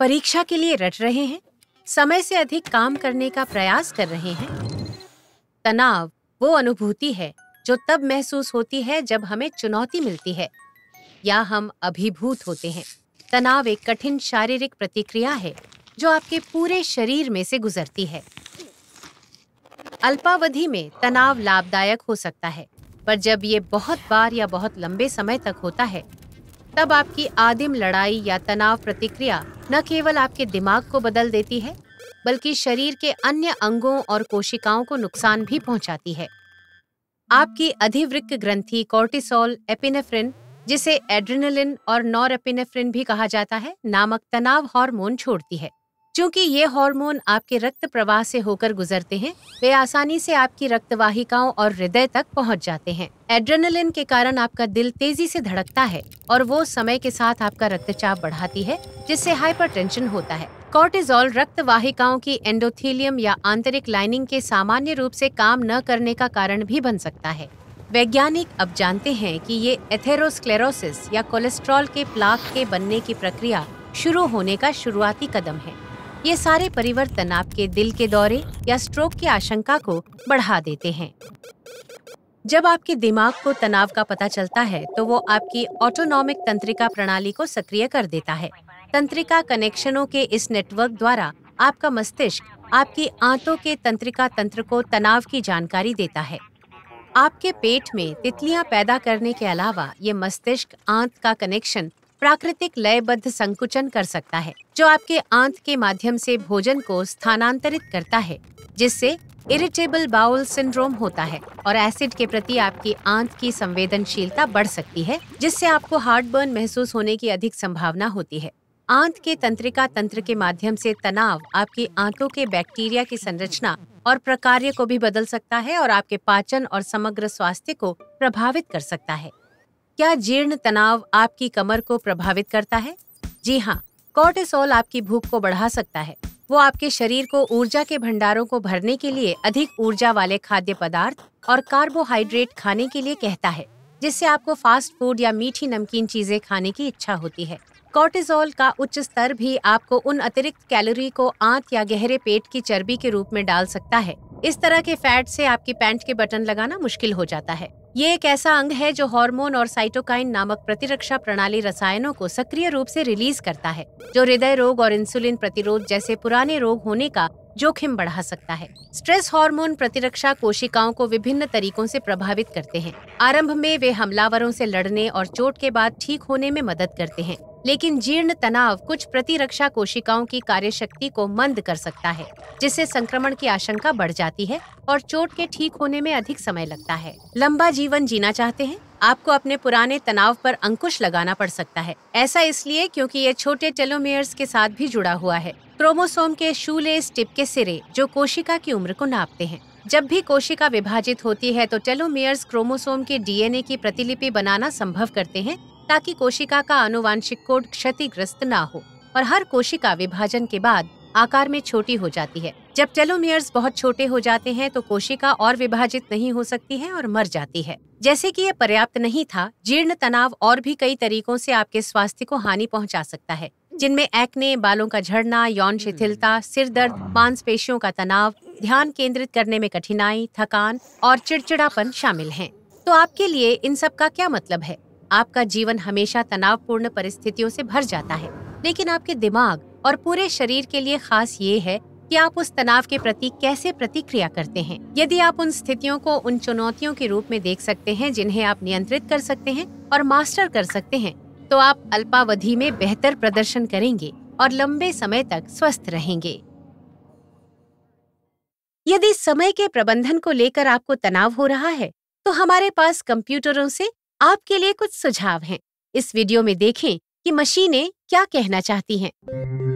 परीक्षा के लिए रट रहे हैं समय से अधिक काम करने का प्रयास कर रहे हैं तनाव वो अनुभूति है जो तब महसूस होती है जब हमें चुनौती मिलती है या हम अभिभूत होते हैं तनाव एक कठिन शारीरिक प्रतिक्रिया है जो आपके पूरे शरीर में से गुजरती है अल्पावधि में तनाव लाभदायक हो सकता है पर जब ये बहुत बार या बहुत लंबे समय तक होता है तब आपकी आदिम लड़ाई या तनाव प्रतिक्रिया न केवल आपके दिमाग को बदल देती है बल्कि शरीर के अन्य अंगों और कोशिकाओं को नुकसान भी पहुंचाती है आपकी अधिवृक्क ग्रंथि कॉर्टिसोल एपिनेफ्रिन जिसे एड्रिनलिन और नॉर एपिनेफ्रिन भी कहा जाता है नामक तनाव हार्मोन छोड़ती है क्योंकि ये हार्मोन आपके रक्त प्रवाह से होकर गुजरते हैं वे आसानी से आपकी रक्तवाहिकाओं और हृदय तक पहुंच जाते हैं एड्रेनलिन के कारण आपका दिल तेजी से धड़कता है और वो समय के साथ आपका रक्तचाप बढ़ाती है जिससे हाइपरटेंशन होता है कोर्टिजोल रक्त वाहिकाओं की एंडोथीलियम या आंतरिक लाइनिंग के सामान्य रूप से काम न करने का कारण भी बन सकता है वैज्ञानिक अब जानते हैं कि ये एथेरोस्क्लेरोसिस या कोलेस्ट्रॉल के प्लाक के बनने की प्रक्रिया शुरू होने का शुरुआती कदम है ये सारे परिवर्तन आपके दिल के दौरे या स्ट्रोक की आशंका को बढ़ा देते हैं जब आपके दिमाग को तनाव का पता चलता है तो वो आपकी ऑटोनॉमिक तंत्रिका प्रणाली को सक्रिय कर देता है तंत्रिका कनेक्शनों के इस नेटवर्क द्वारा आपका मस्तिष्क आपकी आंतों के तंत्रिका तंत्र को तनाव की जानकारी देता है आपके पेट में तितलियां पैदा करने के अलावा ये मस्तिष्क आंत का कनेक्शन प्राकृतिक लयबद्ध संकुचन कर सकता है जो आपके आंत के माध्यम से भोजन को स्थानांतरित करता है जिससे इरिटेबल बाउल सिंड्रोम होता है और एसिड के प्रति आपकी आंत की संवेदनशीलता बढ़ सकती है जिससे आपको हार्ट बर्न महसूस होने की अधिक संभावना होती है आंत के तंत्रिका तंत्र के माध्यम से तनाव आपकी आंतों के बैक्टीरिया की संरचना और प्रकार्य को भी बदल सकता है और आपके पाचन और समग्र स्वास्थ्य को प्रभावित कर सकता है क्या जीर्ण तनाव आपकी कमर को प्रभावित करता है जी हाँ कॉर्टिसोल आपकी भूख को बढ़ा सकता है वो आपके शरीर को ऊर्जा के भंडारों को भरने के लिए अधिक ऊर्जा वाले खाद्य पदार्थ और कार्बोहाइड्रेट खाने के लिए कहता है जिससे आपको फास्ट फूड या मीठी नमकीन चीजें खाने की इच्छा होती है कॉर्टिजोल का उच्च स्तर भी आपको उन अतिरिक्त कैलोरी को आंत या गहरे पेट की चर्बी के रूप में डाल सकता है इस तरह के फैट से आपकी पैंट के बटन लगाना मुश्किल हो जाता है ये एक ऐसा अंग है जो हार्मोन और साइटोकाइन नामक प्रतिरक्षा प्रणाली रसायनों को सक्रिय रूप से रिलीज करता है जो हृदय रोग और इंसुलिन प्रतिरोध जैसे पुराने रोग होने का जोखिम बढ़ा सकता है स्ट्रेस हार्मोन प्रतिरक्षा कोशिकाओं को विभिन्न तरीकों से प्रभावित करते हैं आरंभ में वे हमलावरों से लड़ने और चोट के बाद ठीक होने में मदद करते हैं लेकिन जीर्ण तनाव कुछ प्रतिरक्षा कोशिकाओं की कार्यशक्ति को मंद कर सकता है जिससे संक्रमण की आशंका बढ़ जाती है और चोट के ठीक होने में अधिक समय लगता है लंबा जीवन जीना चाहते हैं आपको अपने पुराने तनाव पर अंकुश लगाना पड़ सकता है ऐसा इसलिए क्योंकि ये छोटे टेलोमेयर्स के साथ भी जुड़ा हुआ है क्रोमोसोम के शूलेस टिप के सिरे जो कोशिका की उम्र को नापते हैं जब भी कोशिका विभाजित होती है तो टेलोमेयर्स क्रोमोसोम के डीएनए की प्रतिलिपि बनाना संभव करते हैं ताकि कोशिका का अनुवांशिक कोड क्षतिग्रस्त न हो और हर कोशिका विभाजन के बाद आकार में छोटी हो जाती है जब टेलोमियर्स बहुत छोटे हो जाते हैं तो कोशिका और विभाजित नहीं हो सकती है और मर जाती है जैसे कि यह पर्याप्त नहीं था जीर्ण तनाव और भी कई तरीकों से आपके स्वास्थ्य को हानि पहुंचा सकता है जिनमें एक्ने बालों का झड़ना यौन शिथिलता सिर दर्द मांसपेशियों का तनाव ध्यान केंद्रित करने में कठिनाई थकान और चिड़चिड़ापन शामिल हैं। तो आपके लिए इन सब का क्या मतलब है आपका जीवन हमेशा तनावपूर्ण परिस्थितियों से भर जाता है लेकिन आपके दिमाग और पूरे शरीर के लिए खास ये है कि आप उस तनाव के प्रति कैसे प्रतिक्रिया करते हैं यदि आप उन स्थितियों को उन चुनौतियों के रूप में देख सकते हैं जिन्हें आप नियंत्रित कर सकते हैं और मास्टर कर सकते हैं तो आप अल्पावधि में बेहतर प्रदर्शन करेंगे और लंबे समय तक स्वस्थ रहेंगे यदि समय के प्रबंधन को लेकर आपको तनाव हो रहा है तो हमारे पास कंप्यूटरों से आपके लिए कुछ सुझाव हैं इस वीडियो में देखें कि मशीनें क्या कहना चाहती हैं